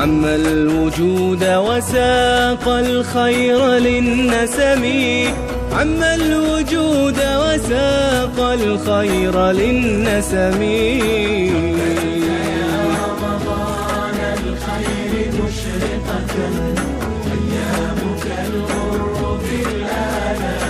عم الوجود وساق الخير للنسم عم الوجود وساق الخير للنسم يا رمضان الخير مشرقة أيامك الغر في الآلام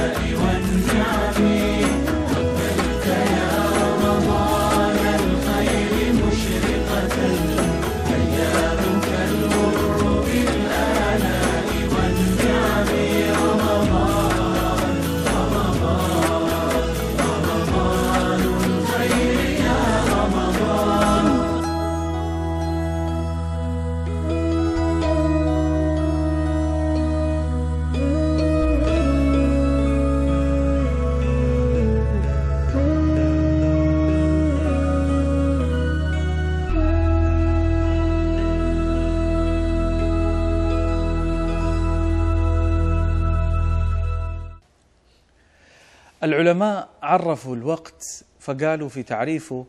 العلماء عرفوا الوقت فقالوا في تعريفه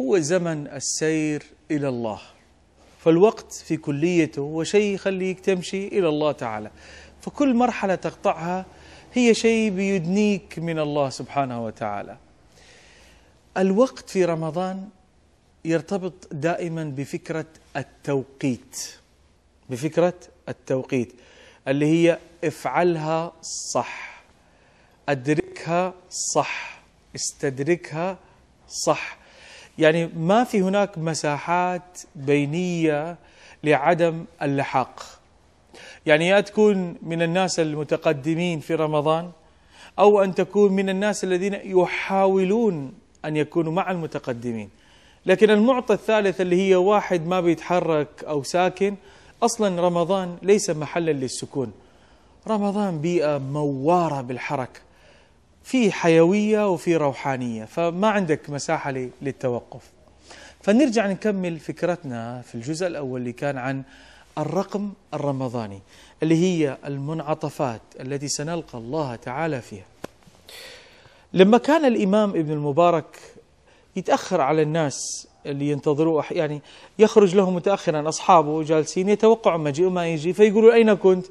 هو زمن السير الى الله فالوقت في كليته هو شيء يخليك تمشي الى الله تعالى فكل مرحله تقطعها هي شيء بيدنيك من الله سبحانه وتعالى الوقت في رمضان يرتبط دائما بفكره التوقيت بفكره التوقيت اللي هي افعلها صح أدركها صح استدركها صح يعني ما في هناك مساحات بينية لعدم اللحاق يعني يا تكون من الناس المتقدمين في رمضان أو أن تكون من الناس الذين يحاولون أن يكونوا مع المتقدمين لكن المعطى الثالث اللي هي واحد ما بيتحرك أو ساكن أصلا رمضان ليس محلا للسكون رمضان بيئة موارة بالحركة في حيوية وفي روحانية فما عندك مساحة للتوقف فنرجع نكمل فكرتنا في الجزء الأول اللي كان عن الرقم الرمضاني اللي هي المنعطفات التي سنلقى الله تعالى فيها لما كان الإمام ابن المبارك يتأخر على الناس اللي ينتظروه يعني يخرج لهم متأخرا أصحابه جالسين يتوقعوا مجيء ما يجي فيقولوا أين كنت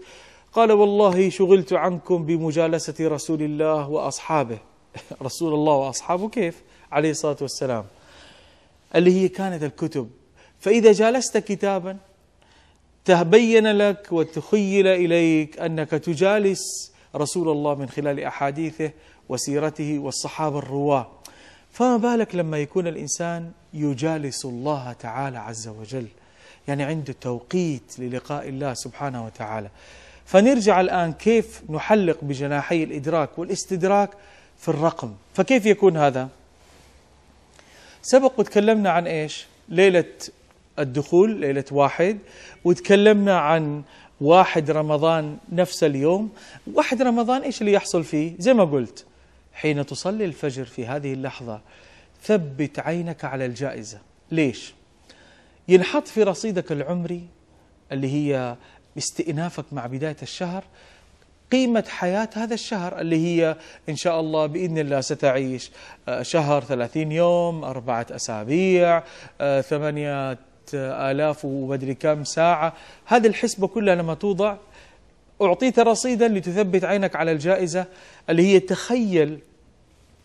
قال والله شغلت عنكم بمجالسة رسول الله وأصحابه رسول الله وأصحابه كيف عليه الصلاة والسلام اللي هي كانت الكتب فإذا جالست كتابا تبين لك وتخيل إليك أنك تجالس رسول الله من خلال أحاديثه وسيرته والصحابة الرواة فما بالك لما يكون الإنسان يجالس الله تعالى عز وجل يعني عنده توقيت للقاء الله سبحانه وتعالى فنرجع الآن كيف نحلق بجناحي الإدراك والاستدراك في الرقم فكيف يكون هذا؟ سبق وتكلمنا عن إيش؟ ليلة الدخول ليلة واحد وتكلمنا عن واحد رمضان نفس اليوم واحد رمضان إيش اللي يحصل فيه؟ زي ما قلت حين تصلي الفجر في هذه اللحظة ثبت عينك على الجائزة ليش؟ ينحط في رصيدك العمري اللي هي استئنافك مع بداية الشهر قيمة حياة هذا الشهر اللي هي إن شاء الله بإذن الله ستعيش آه، شهر 30 يوم أربعة أسابيع آه، ثمانية آلاف ومدري كم ساعة هذه الحسبة كلها لما توضع أعطيت رصيدا لتثبت عينك على الجائزة اللي هي تخيل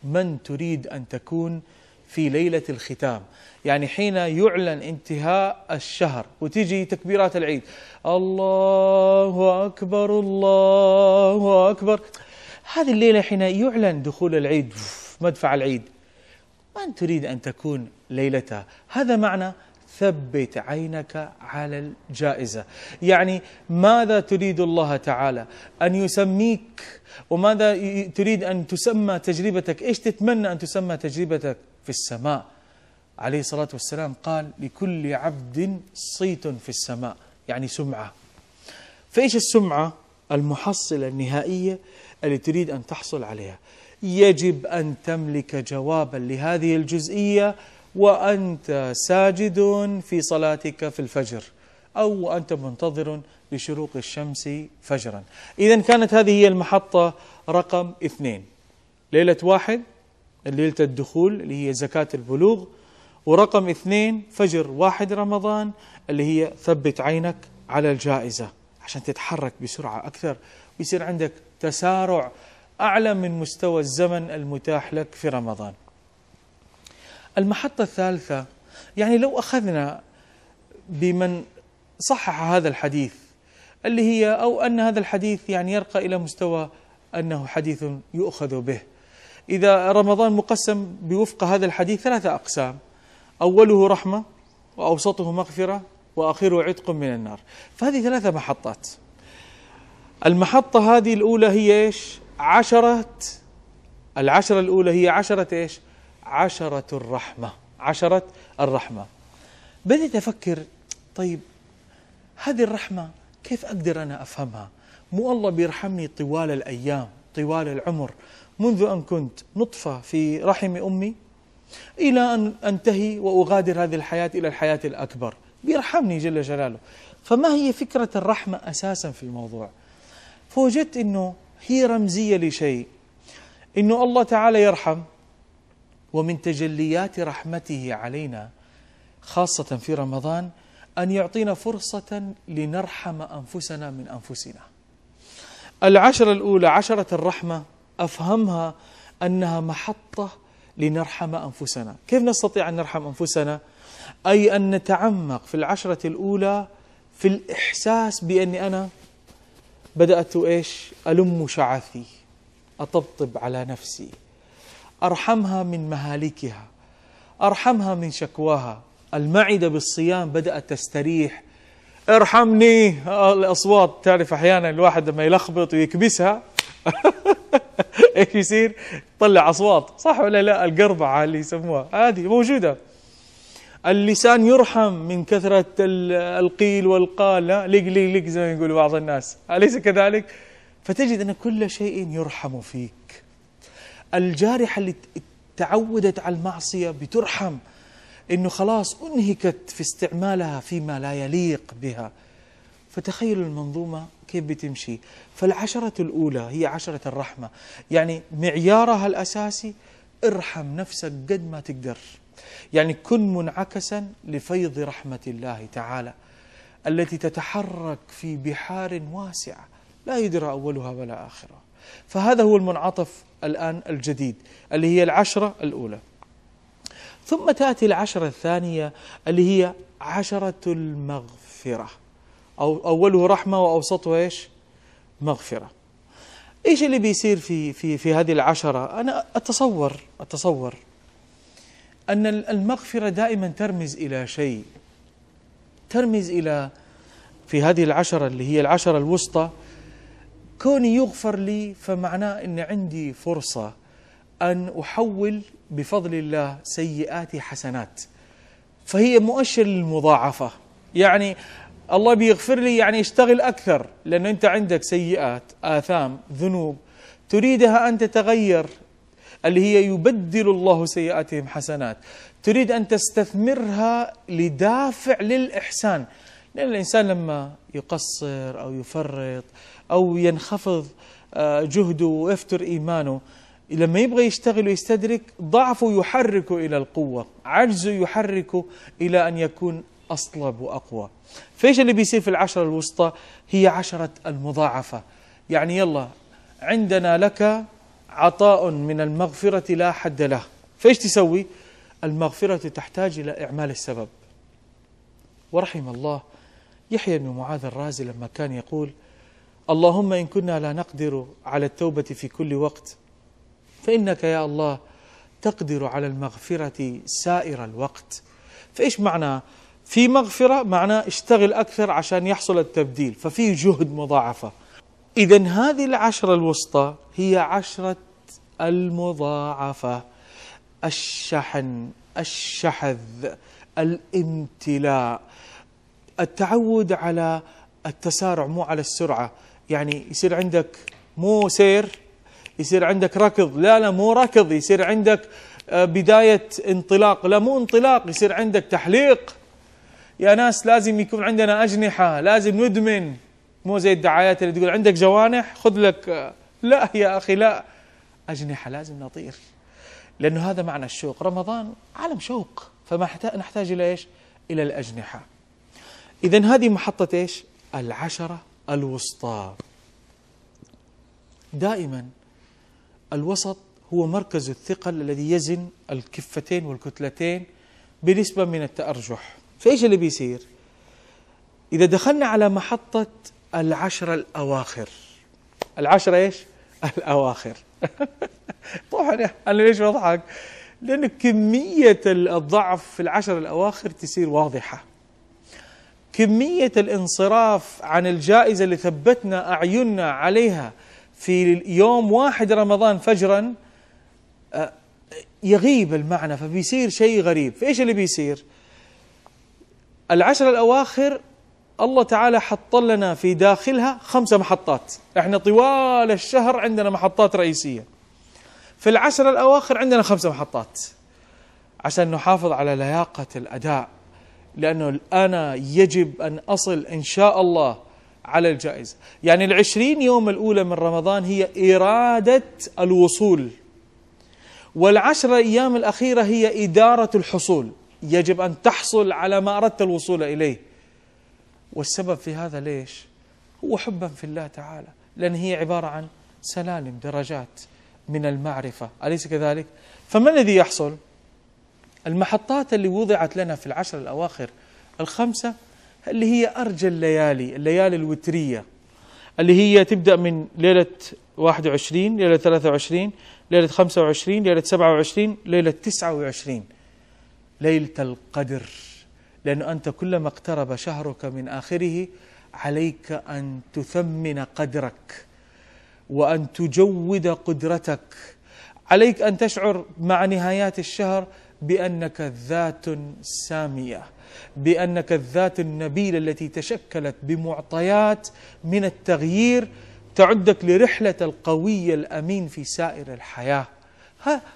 من تريد أن تكون في ليلة الختام يعني حين يعلن انتهاء الشهر وتجي تكبيرات العيد الله أكبر الله أكبر هذه الليلة حين يعلن دخول العيد مدفع العيد من تريد أن تكون ليلتها هذا معنى ثبت عينك على الجائزة يعني ماذا تريد الله تعالى أن يسميك وماذا تريد أن تسمى تجربتك إيش تتمنى أن تسمى تجربتك في السماء عليه الصلاة والسلام قال لكل عبد صيت في السماء يعني سمعة فإيش السمعة المحصلة النهائية اللي تريد أن تحصل عليها يجب أن تملك جوابا لهذه الجزئية وأنت ساجد في صلاتك في الفجر أو أنت منتظر لشروق الشمس فجرا إذا كانت هذه هي المحطة رقم اثنين ليلة واحد ليلة الدخول اللي هي زكاة البلوغ ورقم اثنين فجر واحد رمضان اللي هي ثبت عينك على الجائزة عشان تتحرك بسرعة أكثر ويصير عندك تسارع أعلى من مستوى الزمن المتاح لك في رمضان المحطة الثالثة يعني لو أخذنا بمن صحح هذا الحديث اللي هي أو أن هذا الحديث يعني يرقى إلى مستوى أنه حديث يؤخذ به إذا رمضان مقسم بوفق هذا الحديث ثلاثة أقسام أوله رحمة وأوسطه مغفرة وأخره عتق من النار فهذه ثلاثة محطات المحطة هذه الأولى هي إيش عشرة العشرة الأولى هي عشرة إيش عشرة الرحمة عشرة الرحمة بدأت أفكر طيب هذه الرحمة كيف أقدر أنا أفهمها مو الله بيرحمني طوال الأيام طوال العمر منذ أن كنت نطفة في رحم أمي إلى أن أنتهي وأغادر هذه الحياة إلى الحياة الأكبر بيرحمني جل جلاله فما هي فكرة الرحمة أساسا في الموضوع فوجدت أنه هي رمزية لشيء أنه الله تعالى يرحم ومن تجليات رحمته علينا خاصة في رمضان أن يعطينا فرصة لنرحم أنفسنا من أنفسنا العشرة الأولى عشرة الرحمة أفهمها أنها محطة لنرحم أنفسنا كيف نستطيع أن نرحم أنفسنا؟ أي أن نتعمق في العشرة الأولى في الإحساس بأني أنا بدأت إيش ألم شعثي أطبطب على نفسي أرحمها من مهالكها أرحمها من شكواها المعدة بالصيام بدأت تستريح ارحمني الأصوات تعرف أحيانا الواحد لما يلخبط ويكبسها ايش يصير؟ تطلع اصوات صح ولا لا؟ القربعه اللي يسموها هذه موجوده اللسان يرحم من كثرة القيل والقال لق لق لق زي ما يقول بعض الناس أليس كذلك؟ فتجد أن كل شيء يرحم فيك الجارحة اللي تعودت على المعصية بترحم أنه خلاص أنهكت في استعمالها فيما لا يليق بها فتخيلوا المنظومة كيف بتمشي فالعشرة الأولى هي عشرة الرحمة يعني معيارها الأساسي ارحم نفسك قد ما تقدر يعني كن منعكسا لفيض رحمة الله تعالى التي تتحرك في بحار واسعة لا يدرى أولها ولا آخرة فهذا هو المنعطف الآن الجديد اللي هي العشرة الأولى ثم تأتي العشرة الثانية اللي هي عشرة المغفرة أو أوله رحمة وأوسطه إيش مغفرة إيش اللي بيصير في, في, في هذه العشرة أنا أتصور أتصور أن المغفرة دائما ترمز إلى شيء ترمز إلى في هذه العشرة اللي هي العشرة الوسطى كوني يغفر لي فمعناه أن عندي فرصة أن أحول بفضل الله سيئاتي حسنات فهي مؤشر للمضاعفة يعني الله بيغفر لي يعني اشتغل اكثر لانه انت عندك سيئات اثام ذنوب تريدها ان تتغير اللي هي يبدل الله سيئاتهم حسنات تريد ان تستثمرها لدافع للاحسان لان الانسان لما يقصر او يفرط او ينخفض آه، جهده ويفتر ايمانه لما يبغى يشتغل ويستدرك ضعفه يحركه الى القوه عجزه يحركه الى ان يكون أصلب وأقوى فإيش اللي بيصير في العشرة الوسطى هي عشرة المضاعفة يعني يلا عندنا لك عطاء من المغفرة لا حد له فإيش تسوي المغفرة تحتاج إلى إعمال السبب ورحم الله يحيى بن معاذ الرازي لما كان يقول اللهم إن كنا لا نقدر على التوبة في كل وقت فإنك يا الله تقدر على المغفرة سائر الوقت فإيش معنى في مغفرة معناه اشتغل أكثر عشان يحصل التبديل ففي جهد مضاعفة إذا هذه العشرة الوسطى هي عشرة المضاعفة الشحن الشحذ الامتلاء التعود على التسارع مو على السرعة يعني يصير عندك مو سير يصير عندك ركض لا لا مو ركض يصير عندك آه، بداية انطلاق لا مو انطلاق يصير عندك تحليق يا ناس لازم يكون عندنا أجنحة لازم ندمن مو زي الدعايات اللي تقول عندك جوانح خذ لك لا يا أخي لا أجنحة لازم نطير لأنه هذا معنى الشوق رمضان عالم شوق فما نحتاج إلى إيش إلى الأجنحة إذا هذه محطة إيش العشرة الوسطى دائما الوسط هو مركز الثقل الذي يزن الكفتين والكتلتين بنسبة من التأرجح فايش اللي بيصير اذا دخلنا على محطه العشر الاواخر العشر ايش الاواخر طبعا انا ليش بضحك لأن كمية الضعف في العشر الأواخر تصير واضحة كمية الانصراف عن الجائزة اللي ثبتنا أعيننا عليها في يوم واحد رمضان فجرا آه، يغيب المعنى فبيصير شيء غريب فإيش اللي بيصير العشر الأواخر الله تعالى حط لنا في داخلها خمسة محطات احنا طوال الشهر عندنا محطات رئيسية في العشر الأواخر عندنا خمسة محطات عشان نحافظ على لياقة الأداء لأنه أنا يجب أن أصل إن شاء الله على الجائزة يعني العشرين يوم الأولى من رمضان هي إرادة الوصول والعشر أيام الأخيرة هي إدارة الحصول يجب أن تحصل على ما أردت الوصول إليه والسبب في هذا ليش هو حبا في الله تعالى لأن هي عبارة عن سلالم درجات من المعرفة أليس كذلك فما الذي يحصل المحطات اللي وضعت لنا في العشر الأواخر الخمسة اللي هي أرجى الليالي الليالي الوترية اللي هي تبدأ من ليلة 21 ليلة 23 ليلة 25 ليلة 27 ليلة 29 ليلة القدر لأنه أنت كلما اقترب شهرك من آخره عليك أن تثمن قدرك وأن تجود قدرتك عليك أن تشعر مع نهايات الشهر بأنك ذات سامية بأنك الذات النبيلة التي تشكلت بمعطيات من التغيير تعدك لرحلة القوي الأمين في سائر الحياة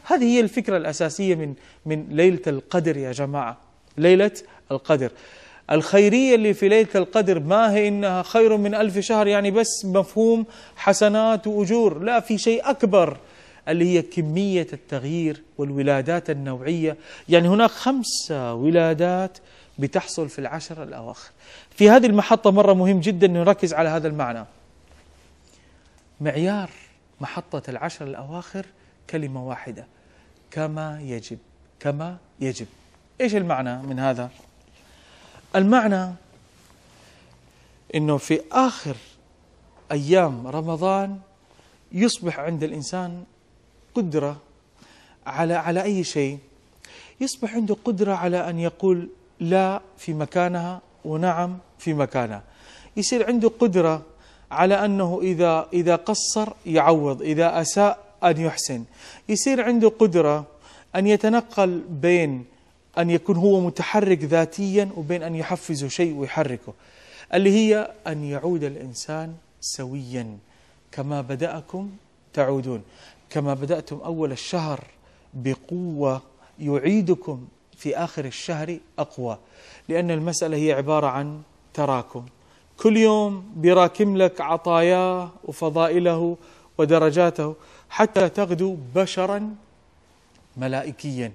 هذه هي الفكرة الأساسية من من ليلة القدر يا جماعة ليلة القدر الخيرية اللي في ليلة القدر ما هي إنها خير من ألف شهر يعني بس مفهوم حسنات وأجور لا في شيء أكبر اللي هي كمية التغيير والولادات النوعية يعني هناك خمسة ولادات بتحصل في العشر الأواخر في هذه المحطة مرة مهم جدا نركز على هذا المعنى معيار محطة العشر الأواخر كلمة واحدة كما يجب كما يجب ايش المعنى من هذا المعنى انه في اخر ايام رمضان يصبح عند الانسان قدره على على اي شيء يصبح عنده قدره على ان يقول لا في مكانها ونعم في مكانها يصير عنده قدره على انه اذا اذا قصر يعوض اذا اساء أن يحسن يصير عنده قدرة أن يتنقل بين أن يكون هو متحرك ذاتيا وبين أن يحفزه شيء ويحركه اللي هي أن يعود الإنسان سويا كما بدأكم تعودون كما بدأتم أول الشهر بقوة يعيدكم في آخر الشهر أقوى لأن المسألة هي عبارة عن تراكم كل يوم بيراكم لك عطاياه وفضائله ودرجاته حتى تغدو بشرا ملائكيا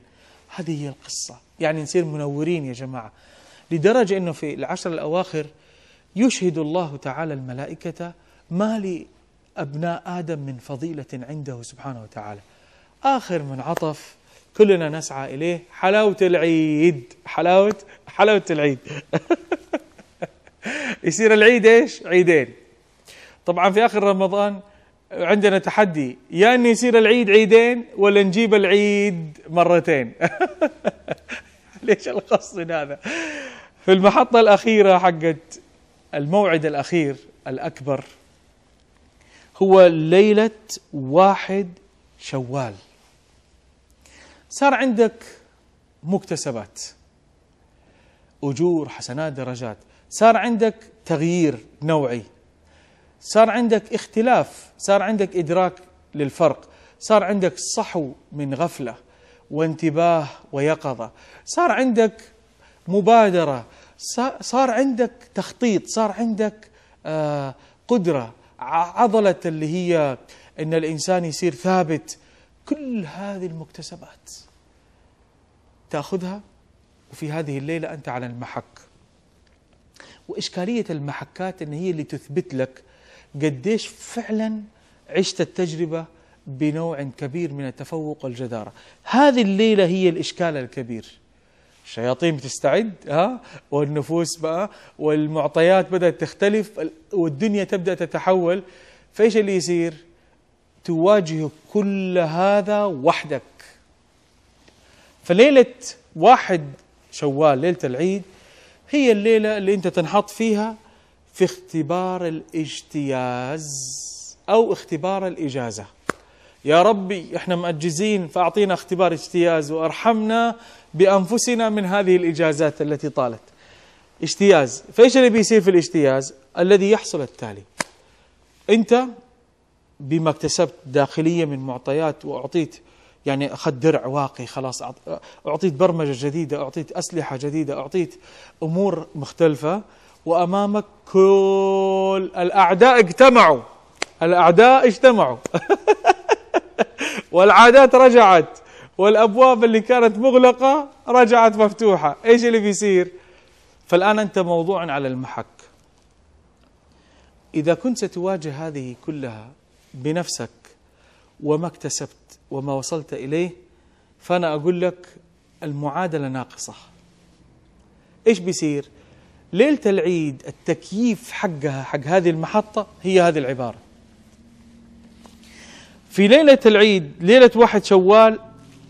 هذه هي القصة يعني نصير منورين يا جماعة لدرجة أنه في العشر الأواخر يشهد الله تعالى الملائكة ما لأبناء آدم من فضيلة عنده سبحانه وتعالى آخر من عطف كلنا نسعى إليه حلاوة العيد حلاوة حلاوة العيد يصير العيد إيش عيدين طبعا في آخر رمضان عندنا تحدي يا ان يصير العيد عيدين ولا نجيب العيد مرتين ليش القصد من هذا في المحطه الاخيره حقت الموعد الاخير الاكبر هو ليله واحد شوال صار عندك مكتسبات اجور حسنات درجات صار عندك تغيير نوعي صار عندك اختلاف صار عندك إدراك للفرق صار عندك صحو من غفلة وانتباه ويقظة صار عندك مبادرة صار عندك تخطيط صار عندك آه، قدرة عضلة اللي هي أن الإنسان يصير ثابت كل هذه المكتسبات تأخذها وفي هذه الليلة أنت على المحك وإشكالية المحكات أن هي اللي تثبت لك قديش فعلا عشت التجربة بنوع كبير من التفوق والجدارة هذه الليلة هي الإشكال الكبير الشياطين بتستعد ها والنفوس بقى والمعطيات بدأت تختلف والدنيا تبدأ تتحول فإيش اللي يصير تواجه كل هذا وحدك فليلة واحد شوال ليلة العيد هي الليلة اللي أنت تنحط فيها في اختبار الاجتياز أو اختبار الإجازة يا ربي احنا مأجزين فأعطينا اختبار اجتياز وأرحمنا بأنفسنا من هذه الإجازات التي طالت اجتياز فإيش اللي بيصير في الاجتياز الذي يحصل التالي أنت بما اكتسبت داخلية من معطيات وأعطيت يعني أخذت درع واقي خلاص أعطيت برمجة جديدة أعطيت أسلحة جديدة أعطيت أمور مختلفة وأمامك كل الأعداء اجتمعوا الأعداء اجتمعوا والعادات رجعت والأبواب اللي كانت مغلقة رجعت مفتوحة إيش اللي بيصير فالآن أنت موضوع على المحك إذا كنت ستواجه هذه كلها بنفسك وما اكتسبت وما وصلت إليه فأنا أقول لك المعادلة ناقصة إيش بيصير؟ ليلة العيد التكييف حقها حق هذه المحطة هي هذه العبارة في ليلة العيد ليلة واحد شوال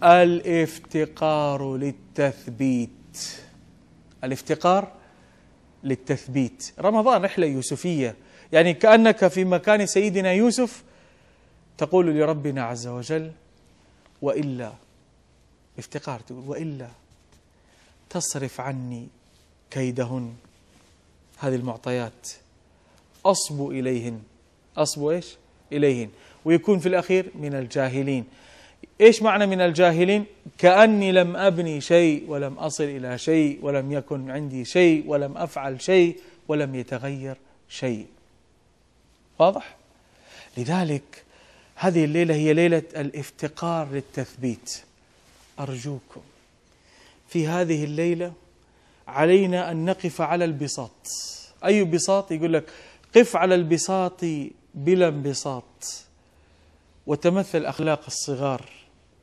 الافتقار للتثبيت الافتقار للتثبيت رمضان رحلة يوسفية يعني كأنك في مكان سيدنا يوسف تقول لربنا عز وجل وإلا افتقار تقول وإلا تصرف عني كيدهن هذه المعطيات أصبوا إليهن أصبوا إيش إليهن ويكون في الأخير من الجاهلين إيش معنى من الجاهلين كأني لم أبني شيء ولم أصل إلى شيء ولم يكن عندي شيء ولم أفعل شيء ولم يتغير شيء واضح لذلك هذه الليلة هي ليلة الافتقار للتثبيت أرجوكم في هذه الليلة علينا أن نقف على البساط أي بساط يقول لك قف على البساط بلا انبساط وتمثل أخلاق الصغار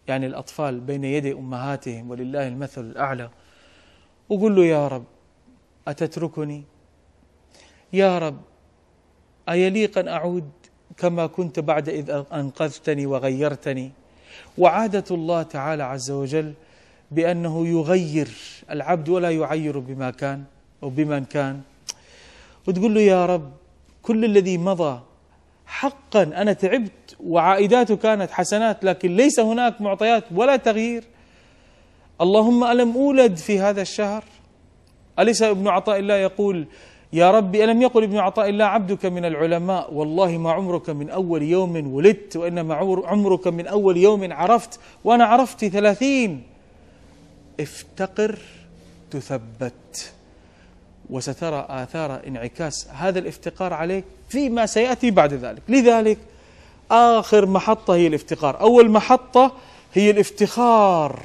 يعني الأطفال بين يدي أمهاتهم ولله المثل الأعلى وقل له يا رب أتتركني يا رب أيليق أن أعود كما كنت بعد إذ أنقذتني وغيرتني وعادة الله تعالى عز وجل بأنه يغير العبد ولا يعير بما كان أو بمن كان وتقول له يا رب كل الذي مضى حقا أنا تعبت وعائداته كانت حسنات لكن ليس هناك معطيات ولا تغيير اللهم ألم أولد في هذا الشهر أليس ابن عطاء الله يقول يا ربي ألم يقل ابن عطاء الله عبدك من العلماء والله ما عمرك من أول يوم ولدت وإنما عمرك من أول يوم عرفت وأنا عرفت ثلاثين افتقر تثبت وسترى آثار انعكاس هذا الافتقار عليك فيما سيأتي بعد ذلك لذلك آخر محطة هي الافتقار أول محطة هي الافتخار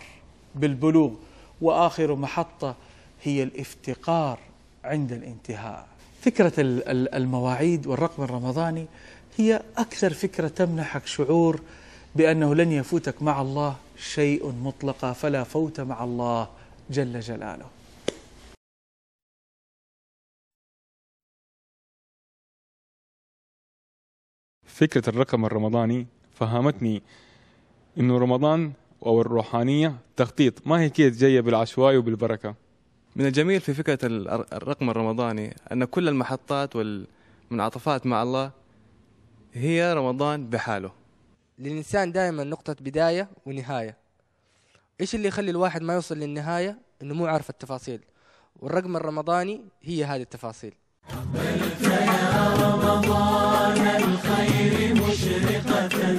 بالبلوغ وآخر محطة هي الافتقار عند الانتهاء فكرة المواعيد والرقم الرمضاني هي أكثر فكرة تمنحك شعور بأنه لن يفوتك مع الله شيء مطلقة فلا فوت مع الله جل جلاله فكرة الرقم الرمضاني فهمتني انه رمضان او الروحانية تخطيط ما هي كيد جاية بالعشوائي وبالبركة من الجميل في فكرة الرقم الرمضاني أن كل المحطات والمنعطفات مع الله هي رمضان بحاله للإنسان دائما نقطة بداية ونهاية إيش اللي يخلي الواحد ما يوصل للنهاية إنه مو عارف التفاصيل والرقم الرمضاني هي هذه التفاصيل قبلت يا رمضان الخير مشرقة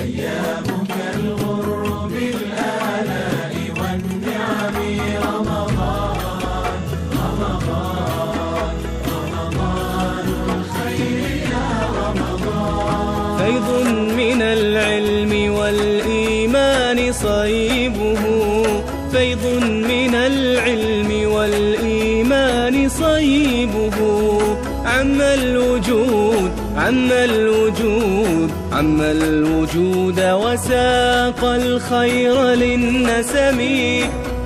أيامك الغر بالآلاء والنعم رمضان رمضان رمضان الخير يا رمضان فيض عم الوجود عم الوجود وساق الخير للنسم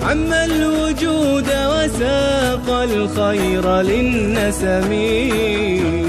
عم الوجود وساق الخير للنسم